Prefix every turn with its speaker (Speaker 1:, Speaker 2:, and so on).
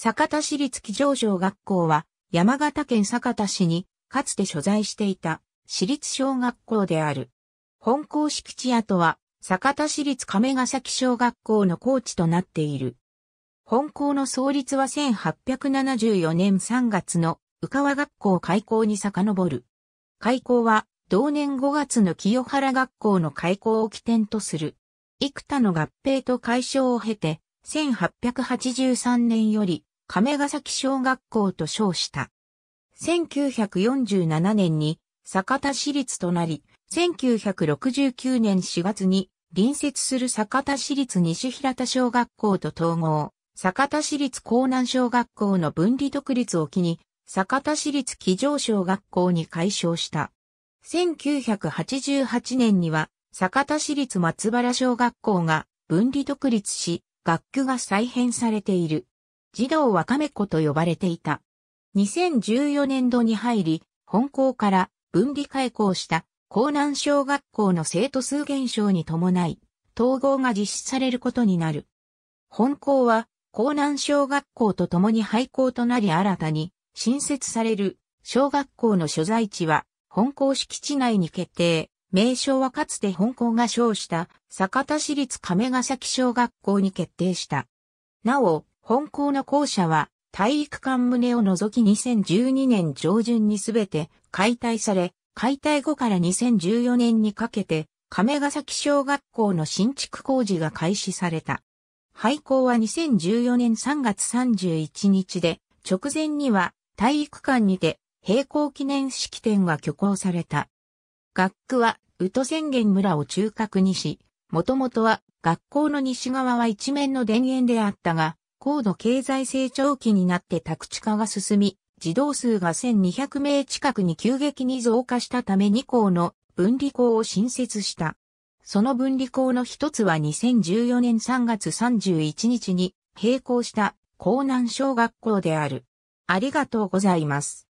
Speaker 1: 坂田市立木乗小学校は、山形県坂田市に、かつて所在していた、市立小学校である。本校敷地跡は、坂田市立亀ヶ崎小学校の校地となっている。本校の創立は1874年3月の、宇川学校開校に遡る。開校は、同年5月の清原学校の開校を起点とする。幾多の合併と解消を経て、1883年より亀ヶ崎小学校と称した。1947年に酒田市立となり、1969年4月に隣接する酒田市立西平田小学校と統合、酒田市立江南小学校の分離独立を機に、酒田市立基上小学校に改称した。1988年には、酒田市立松原小学校が分離独立し、学区が再編されている。児童わかめ子と呼ばれていた。2014年度に入り、本校から分離開校した江南小学校の生徒数減少に伴い、統合が実施されることになる。本校は、江南小学校と共に廃校となり新たに新設される小学校の所在地は本校敷地内に決定。名称はかつて本校が称した坂田市立亀ヶ崎小学校に決定した。なお、本校の校舎は体育館棟を除き2012年上旬にすべて解体され、解体後から2014年にかけて、亀ヶ崎小学校の新築工事が開始された。廃校は2014年3月31日で、直前には体育館にて平行記念式典が挙行された。学区は宇都宣言村を中核にし、もともとは学校の西側は一面の田園であったが、高度経済成長期になって宅地化が進み、児童数が1200名近くに急激に増加したため2校の分離校を新設した。その分離校の一つは2014年3月31日に閉校した江南小学校である。ありがとうございます。